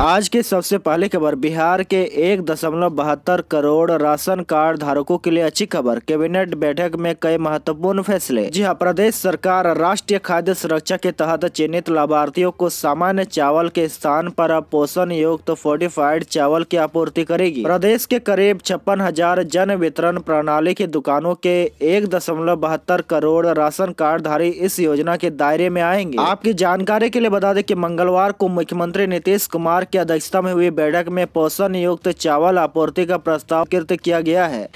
आज की सबसे पहली खबर बिहार के एक दशमलव बहत्तर करोड़ राशन कार्ड धारकों के लिए अच्छी खबर कैबिनेट बैठक में कई महत्वपूर्ण फैसले जी हाँ प्रदेश सरकार राष्ट्रीय खाद्य सुरक्षा के तहत चिन्हित लाभार्थियों को सामान्य चावल के स्थान पर पोषण युक्त तो फोर्टिफाइड चावल की आपूर्ति करेगी प्रदेश के करीब छप्पन हजार जन वितरण प्रणाली की दुकानों के एक दशमलव बहत्तर करोड़ राशन कार्ड धारी इस योजना के दायरे में आएंगे आपकी जानकारी के लिए बता दें की मंगलवार को मुख्यमंत्री नीतीश कुमार की अध्यक्षता में हुई बैठक में पोषण युक्त चावल आपूर्ति का प्रस्ताव किया गया है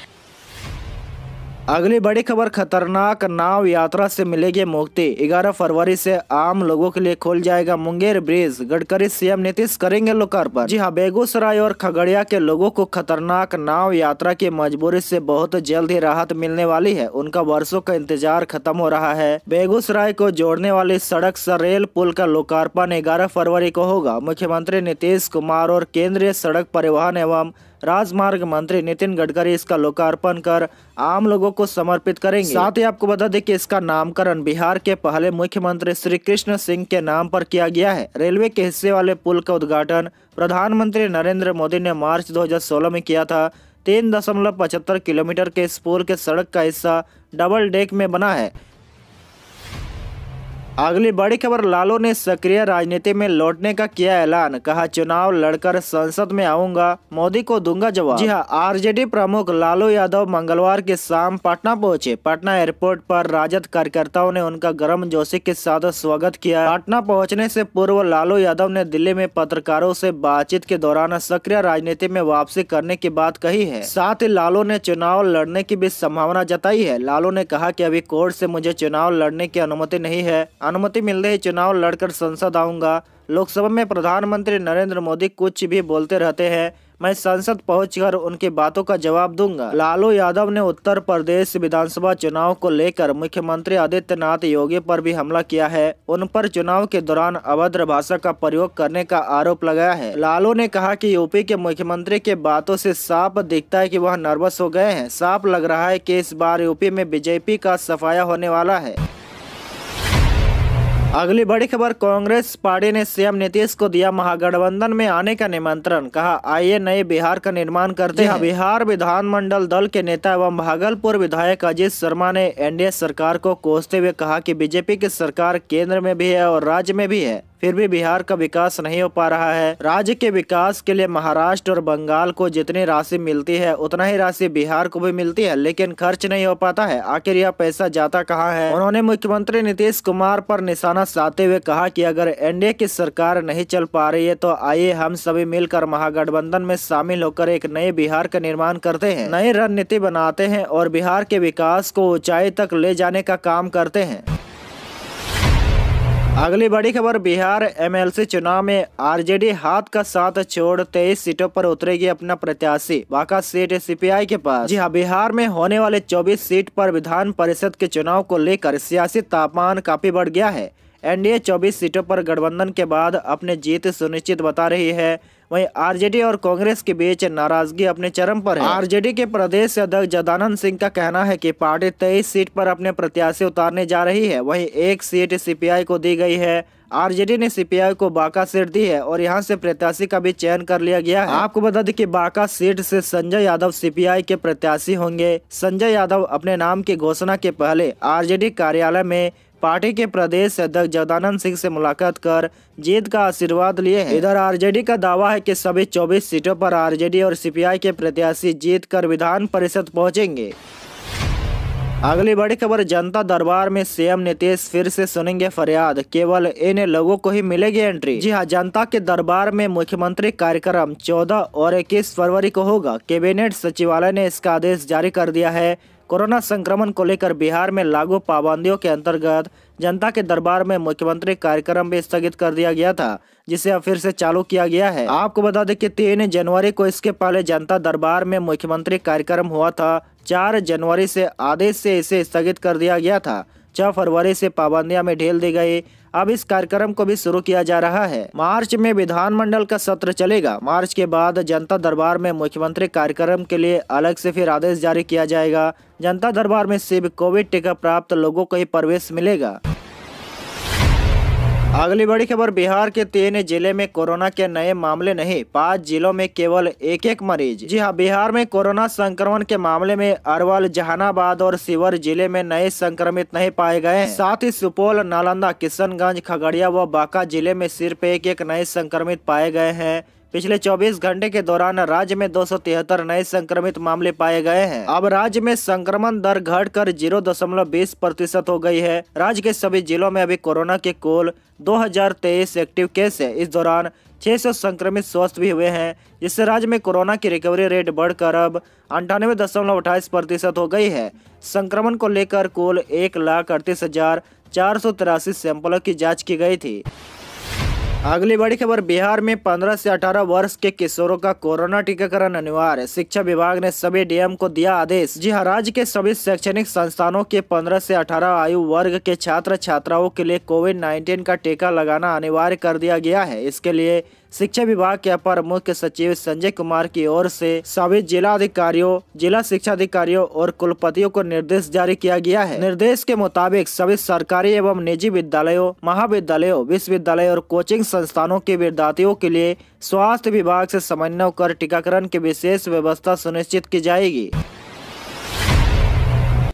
अगली बड़ी खबर खतरनाक नाव यात्रा से मिलेगी मुक्ति 11 फरवरी से आम लोगों के लिए खोल जाएगा मुंगेर ब्रिज गडकरी सीएम नीतीश करेंगे लोकार्पण जी हाँ बेगूसराय और खगड़िया के लोगों को खतरनाक नाव यात्रा की मजबूरी से बहुत जल्द ही राहत मिलने वाली है उनका वर्षों का इंतजार खत्म हो रहा है बेगूसराय को जोड़ने वाली सड़क ऐसी रेल पुल का लोकार्पण ग्यारह फरवरी को होगा मुख्यमंत्री नीतीश कुमार और केंद्रीय सड़क परिवहन एवं राजमार्ग मंत्री नितिन गडकरी इसका लोकार्पण कर आम लोगों को समर्पित करेंगे साथ ही आपको बता दें कि इसका नामकरण बिहार के पहले मुख्यमंत्री श्री कृष्ण सिंह के नाम पर किया गया है रेलवे के हिस्से वाले पुल का उद्घाटन प्रधानमंत्री नरेंद्र मोदी ने मार्च दो में किया था तीन दशमलव पचहत्तर किलोमीटर के इस पुल के सड़क का हिस्सा डबल डेक में बना है अगली बड़ी खबर लालू ने सक्रिय राजनीति में लौटने का किया ऐलान कहा चुनाव लड़कर संसद में आऊंगा मोदी को दूंगा जवाब जी हां आरजेडी प्रमुख लालू यादव मंगलवार के शाम पटना पहुंचे पटना एयरपोर्ट पर राजद कार्यकर्ताओं ने उनका गर्म जोशी के साथ स्वागत किया पटना पहुंचने से पूर्व लालू यादव ने दिल्ली में पत्रकारों से बातचीत के दौरान सक्रिय राजनीति में वापसी करने की बात कही है साथ ही लालू ने चुनाव लड़ने की भी संभावना जताई है लालू ने कहा की अभी कोर्ट ऐसी मुझे चुनाव लड़ने की अनुमति नहीं है अनुमति मिलते ही चुनाव लड़कर संसद आऊँगा लोकसभा में प्रधानमंत्री नरेंद्र मोदी कुछ भी बोलते रहते हैं मैं संसद पहुंचकर उनकी बातों का जवाब दूंगा लालू यादव ने उत्तर प्रदेश विधानसभा चुनाव को लेकर मुख्यमंत्री आदित्यनाथ योगी पर भी हमला किया है उन पर चुनाव के दौरान अभद्र भाषा का प्रयोग करने का आरोप लगाया है लालू ने कहा कि यूपी के मुख्यमंत्री के बातों से साफ दिखता है कि वह नर्वस हो गए हैं साफ लग रहा है की इस बार यूपी में बीजेपी का सफाया होने वाला है अगली बड़ी खबर कांग्रेस पार्टी ने सीएम नीतीश को दिया महागठबंधन में आने का निमंत्रण कहा आइए नए बिहार का निर्माण करते हैं हाँ। बिहार विधानमंडल दल के नेता एवं भागलपुर विधायक अजीत शर्मा ने एनडीए सरकार को कोसते हुए कहा कि बीजेपी की सरकार केंद्र में भी है और राज्य में भी है फिर भी बिहार का विकास नहीं हो पा रहा है राज्य के विकास के लिए महाराष्ट्र और बंगाल को जितनी राशि मिलती है उतना ही राशि बिहार को भी मिलती है लेकिन खर्च नहीं हो पाता है आखिर यह पैसा जाता कहाँ है उन्होंने मुख्यमंत्री नीतीश कुमार पर निशाना साधते हुए कहा कि अगर एनडीए की सरकार नहीं चल पा रही है तो आइए हम सभी मिलकर महागठबंधन में शामिल होकर एक नए बिहार का निर्माण करते हैं नई रणनीति बनाते हैं और बिहार के विकास को ऊंचाई तक ले जाने का काम करते हैं अगली बड़ी खबर बिहार एमएलसी चुनाव में आरजेडी हाथ का साथ छोड़ तेईस सीटों पर उतरेगी अपना प्रत्याशी बाका सीट सीपीआई के पास जी हाँ बिहार में होने वाले 24 सीट पर विधान परिषद के चुनाव को लेकर सियासी तापमान काफी बढ़ गया है एनडीए 24 सीटों पर गठबंधन के बाद अपने जीत सुनिश्चित बता रही है वहीं आरजेडी और कांग्रेस के बीच नाराजगी अपने चरम पर है आरजेडी के प्रदेश अध्यक्ष जदानंद सिंह का कहना है की पार्टी तेईस सीट पर अपने प्रत्याशी उतारने जा रही है वही एक सीट सीपीआई को दी गई है आरजेडी ने सीपीआई को बाका सीट दी है और यहां से प्रत्याशी का भी चयन कर लिया गया है आपको बता दें कि बांका सीट से संजय यादव सीपीआई के प्रत्याशी होंगे संजय यादव अपने नाम की घोषणा के पहले आरजेडी कार्यालय में पार्टी के प्रदेश अध्यक्ष जगदानंद सिंह से मुलाकात कर जीत का आशीर्वाद लिए हैं इधर आरजेडी का दावा है कि सभी 24 सीटों पर आरजेडी और सीपीआई के प्रत्याशी जीत कर विधान परिषद पहुंचेंगे अगली बड़ी खबर जनता दरबार में सीएम नीतीश फिर से सुनेंगे फरियाद केवल इन लोगों को ही मिलेगी एंट्री जी हां जनता के दरबार में मुख्यमंत्री कार्यक्रम 14 और 21 फरवरी को होगा कैबिनेट सचिवालय ने इसका आदेश जारी कर दिया है कोरोना संक्रमण को लेकर बिहार में लागू पाबंदियों के अंतर्गत जनता के दरबार में मुख्यमंत्री कार्यक्रम भी स्थगित कर दिया गया था जिसे अब फिर से चालू किया गया है आपको बता दें कि तीन जनवरी को इसके पहले जनता दरबार में मुख्यमंत्री कार्यक्रम हुआ था चार जनवरी से आदेश से इसे स्थगित कर दिया गया था छह फरवरी से पाबंदियां में ढेल दी गई अब इस कार्यक्रम को भी शुरू किया जा रहा है मार्च में विधानमंडल का सत्र चलेगा मार्च के बाद जनता दरबार में मुख्यमंत्री कार्यक्रम के लिए अलग से फिर आदेश जारी किया जाएगा जनता दरबार में सिर्फ कोविड टीका प्राप्त लोगों को ही प्रवेश मिलेगा अगली बड़ी खबर बिहार के तीन जिले में कोरोना के नए मामले नहीं पाँच जिलों में केवल एक एक मरीज जी हाँ बिहार में कोरोना संक्रमण के मामले में अरवल जहानाबाद और शिवर जिले में नए संक्रमित नहीं पाए गए साथ ही सुपौल नालंदा किशनगंज खगड़िया व बांका जिले में सिर्फ एक एक नए संक्रमित पाए गए हैं पिछले 24 घंटे के दौरान राज्य में दो नए संक्रमित मामले पाए गए हैं अब राज्य में संक्रमण दर घटकर 0.20 प्रतिशत हो गई है राज्य के सभी जिलों में अभी कोरोना के कुल 2023 एक्टिव केस है इस दौरान 600 संक्रमित स्वस्थ भी हुए हैं जिससे राज्य में कोरोना की रिकवरी रेट बढ़कर अब अंठानवे दशमलव प्रतिशत हो गई है संक्रमण को लेकर कुल एक लाख अड़तीस हजार चार सौ तिरासी सैंपलों की जांच की गई थी अगली बड़ी खबर बिहार में 15 से 18 वर्ष के किशोरों का कोरोना टीकाकरण अनिवार्य शिक्षा विभाग ने सभी डीएम को दिया आदेश जी हाँ राज्य के सभी शैक्षणिक संस्थानों के 15 से 18 आयु वर्ग के छात्र छात्राओं के लिए कोविड 19 का टीका लगाना अनिवार्य कर दिया गया है इसके लिए शिक्षा विभाग के अपर मुख्य सचिव संजय कुमार की ओर से सभी जिला अधिकारियों जिला शिक्षा अधिकारियों और कुलपतियों को निर्देश जारी किया गया है निर्देश के मुताबिक सभी सरकारी एवं निजी विद्यालयों महाविद्यालयों विश्वविद्यालय और कोचिंग संस्थानों के विद्यार्थियों के लिए स्वास्थ्य विभाग से समन्वय कर टीकाकरण की विशेष व्यवस्था सुनिश्चित की जाएगी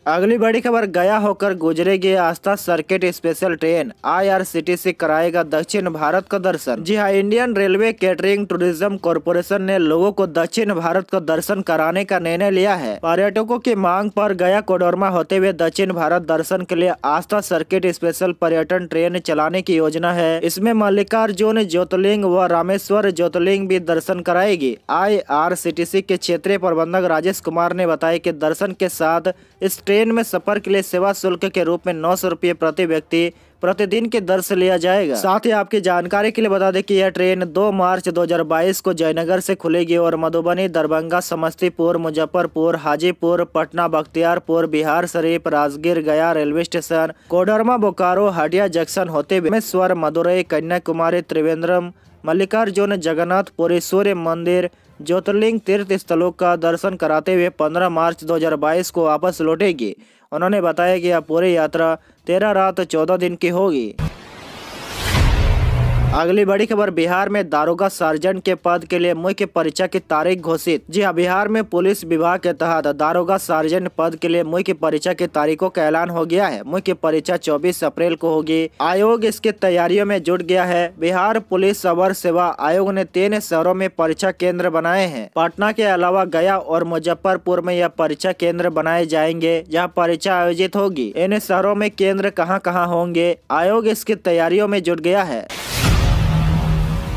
अगली बड़ी खबर गया होकर गुजरेगी Aastha circuit special train IRCTC कराएगा दक्षिण भारत का दर्शन जी हाँ Indian railway catering tourism corporation ने लोगों को दक्षिण भारत का दर्शन कराने का निर्णय लिया है पर्यटकों की मांग पर गया कोडोरमा होते हुए दक्षिण भारत दर्शन के लिए आस्था सर्किट स्पेशल पर्यटन ट्रेन चलाने की योजना है इसमें मल्लिकार्जुन ज्योतिलिंग व रामेश्वर ज्योतिलिंग भी दर्शन कराएगी आई के क्षेत्रीय प्रबंधक राजेश कुमार ने बताया की दर्शन के साथ इस ट्रेन ट्रेन में सफर के लिए सेवा शुल्क के रूप में नौ सौ रुपये प्रति व्यक्ति प्रतिदिन के दर से लिया जाएगा साथ ही आपकी जानकारी के लिए बता दें कि यह ट्रेन 2 मार्च 2022 को जयनगर से खुलेगी और Madhubani Darbhanga Samastipur Muzaffarpur Hajipur Patna Bakhtiyarpur Bihar Sharif Rajgir Gaya railway station Koderma Bokaro Hatia junction होते हुए स्वर मदुरई कन्याकुमारी त्रिवेंद्रम मल्लिकार्जुन जगन्नाथपुरी सूर्य मंदिर ज्योतिर्लिंग तीर्थ स्थलों का दर्शन कराते हुए 15 मार्च 2022 को वापस लौटेगी उन्होंने बताया कि यह पूरी यात्रा तेरह रात चौदह दिन की होगी अगली बड़ी खबर बिहार में दारोगा सर्जन के पद के लिए मुख्य परीक्षा की तारीख घोषित जी हाँ बिहार में पुलिस विभाग के तहत दारोगा सर्जन पद के लिए मुख्य परीक्षा की तारीखों का ऐलान हो गया है मुख्य परीक्षा 24 अप्रैल को होगी आयोग इसके तैयारियों में जुट गया है बिहार पुलिस सवर सेवा आयोग ने तीन शहरों में परीक्षा केंद्र बनाए हैं पटना के अलावा गया और मुजफ्फरपुर में यह परीक्षा केंद्र बनाए जाएंगे जहाँ परीक्षा आयोजित होगी इन शहरों में केंद्र कहाँ कहाँ होंगे आयोग इसकी तैयारियों में जुट गया है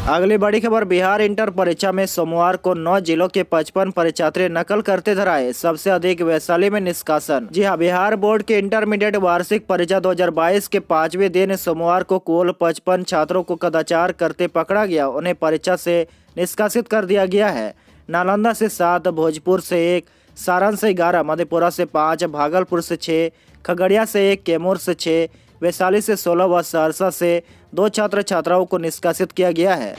अगली बड़ी खबर बिहार इंटर परीक्षा में सोमवार को नौ जिलों के पचपन परीक्षार्थी नकल करते धराए सबसे अधिक वैशाली में निष्कासन जी हाँ बिहार बोर्ड के इंटरमीडिएट वार्षिक परीक्षा 2022 के पांचवे दिन सोमवार को कुल पचपन छात्रों को कदाचार करते पकड़ा गया उन्हें परीक्षा से निष्कासित कर दिया गया है नालंदा से सात भोजपुर से एक सारण से ग्यारह मधेपुरा से पाँच भागलपुर से छः खगड़िया से एक कैमूर से छः वैशाली से सोलह व सहरसा से दो छात्र छात्राओं को निष्कासित किया गया है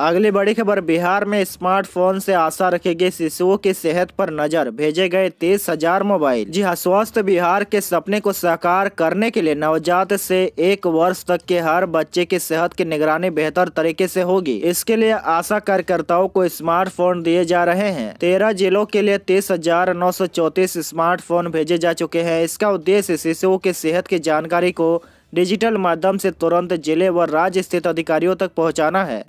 अगली बड़ी खबर बिहार में स्मार्टफोन से आशा रखेगी शिशुओं की सेहत पर नजर भेजे गए तीस हजार मोबाइल जी हाँ स्वस्थ बिहार के सपने को साकार करने के लिए नवजात से एक वर्ष तक के हर बच्चे की सेहत की निगरानी बेहतर तरीके से होगी इसके लिए आशा कार्यकर्ताओं को स्मार्टफोन दिए जा रहे हैं तेरह जिलों के लिए तीस हजार नौ सौ चौतीस स्मार्टफोन भेजे जा चुके हैं इसका उद्देश्य शिशुओं की सेहत की जानकारी को डिजिटल माध्यम से तुरंत जिले व राज्य स्थित अधिकारियों तक पहुंचाना है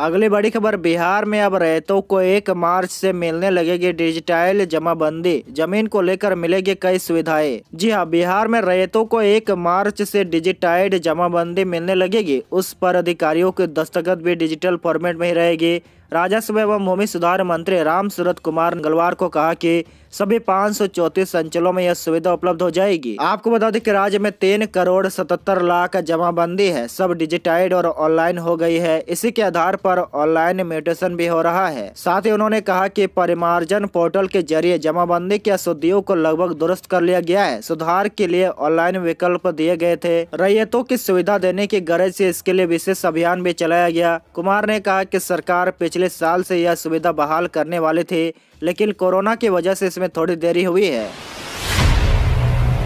अगली बड़ी खबर बिहार में अब रैतों को एक मार्च से मिलने लगेगी डिजिटल जमाबंदी जमीन को लेकर मिलेगी कई सुविधाएं जी हाँ बिहार में रैतों को एक मार्च से डिजिटाइड जमाबंदी मिलने लगेगी उस पर अधिकारियों के दस्तखत भी डिजिटल फॉर्मेट में ही रहेगी राजस्व एवं भूमि सुधार मंत्री राम सूरत कुमार गलवार को कहा की सभी पाँच सौ चौतीस अंचलों में यह सुविधा उपलब्ध हो जाएगी आपको बता दें कि राज्य में तीन करोड़ सतहत्तर लाख जमाबंदी है सब डिजिटाइड और ऑनलाइन हो गई है इसी के आधार पर ऑनलाइन म्यूटेशन भी हो रहा है साथ ही उन्होंने कहा कि परिमार्जन पोर्टल के जरिए जमाबंदी की अशुद्धियों को लगभग दुरुस्त कर लिया गया है सुधार के लिए ऑनलाइन विकल्प दिए गए थे रैयतों की सुविधा देने की गरज ऐसी इसके लिए विशेष अभियान भी चलाया गया कुमार ने कहा की सरकार पिछले साल ऐसी यह सुविधा बहाल करने वाले थे लेकिन कोरोना की वजह से में थोड़ी देरी हुई है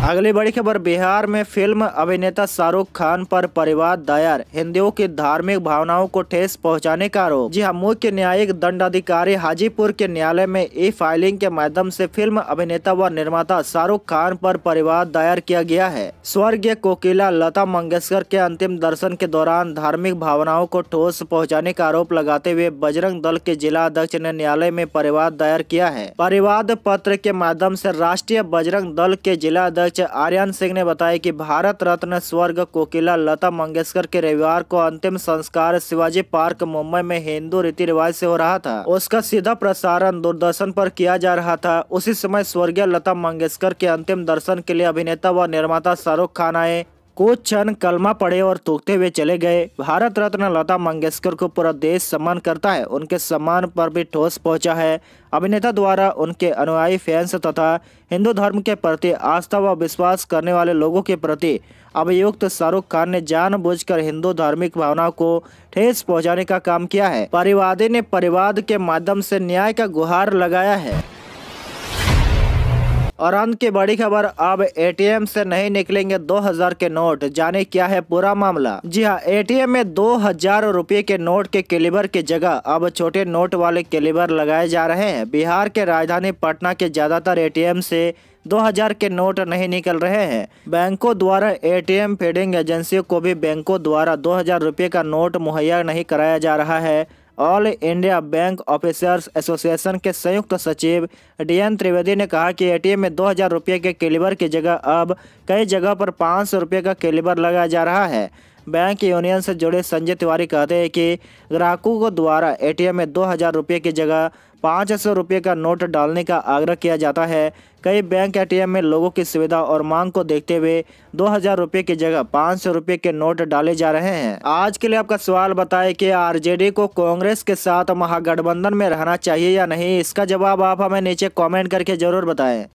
अगली बड़ी खबर बिहार में फिल्म अभिनेता शाहरुख खान पर परिवार दायर हिंदुओं की धार्मिक भावनाओं को ठेस पहुंचाने का आरोप जी हाँ मुख्य न्यायिक दंडाधिकारी हाजीपुर के न्यायालय में ई फाइलिंग के माध्यम से फिल्म अभिनेता व निर्माता शाहरुख खान पर परिवार दायर किया गया है स्वर्गीय कोकिला लता मंगेशकर के अंतिम दर्शन के दौरान धार्मिक भावनाओं को ठोस पहुँचाने का आरोप लगाते हुए बजरंग दल के जिला अध्यक्ष ने न्यायालय में परिवार दायर किया है परिवाद पत्र के माध्यम ऐसी राष्ट्रीय बजरंग दल के जिला अध्यक्ष अध्यक्ष आर्यन सिंह ने बताया कि भारत रत्न स्वर्ग कोकिला लता मंगेशकर के रविवार को अंतिम संस्कार शिवाजी पार्क मुंबई में हिंदू रीति रिवाज से हो रहा था उसका सीधा प्रसारण दूरदर्शन पर किया जा रहा था उसी समय स्वर्गीय लता मंगेशकर के अंतिम दर्शन के लिए अभिनेता व निर्माता शाहरुख खान आए कुछ क्षण कलमा पड़े और थूकते हुए चले गए भारत रत्न लता मंगेशकर को पूरा देश सम्मान करता है उनके सम्मान पर भी ठोस पहुंचा है अभिनेता द्वारा उनके अनुयायी फैंस तथा हिंदू धर्म के प्रति आस्था व विश्वास करने वाले लोगों के प्रति अभियुक्त शाहरुख खान ने जानबूझकर हिंदू धार्मिक भावनाओं को ठेस पहुंचाने का काम किया है परिवादी ने परिवाद के माध्यम से न्याय का गुहार लगाया है और अंत की बड़ी खबर अब एटीएम से नहीं निकलेंगे 2000 के नोट जाने क्या है पूरा मामला जी हाँ एटीएम में 2000 रुपए के नोट के कैलिबर की जगह अब छोटे नोट वाले कैलिबर लगाए जा रहे हैं बिहार के राजधानी पटना के ज्यादातर एटीएम से 2000 के नोट नहीं निकल रहे हैं बैंकों द्वारा एटीएम फीडिंग एजेंसियों को भी बैंकों द्वारा 2000 रुपए का नोट मुहैया नहीं कराया जा रहा है all India bank officers association के संयुक्त सचिव डीएन त्रिवेदी ने कहा कि एटीएम में दो हज़ार रुपये के कैलिबर की जगह अब कई जगह पर पाँच सौ रुपये का कैलिबर लगाया जा रहा है बैंक यूनियन से जुड़े संजय तिवारी कहते हैं कि ग्राहकों को द्वारा एटीएम में दो हज़ार रुपये की जगह पाँच सौ रुपये का नोट डालने का आग्रह किया जाता है कई बैंक एटीएम में लोगों की सुविधा और मांग को देखते हुए दो हजार रुपये की जगह पाँच सौ रुपये के नोट डाले जा रहे हैं आज के लिए आपका सवाल बताए कि आरजेडी को कांग्रेस के साथ महागठबंधन में रहना चाहिए या नहीं इसका जवाब आप हमें नीचे कॉमेंट करके जरूर बताएं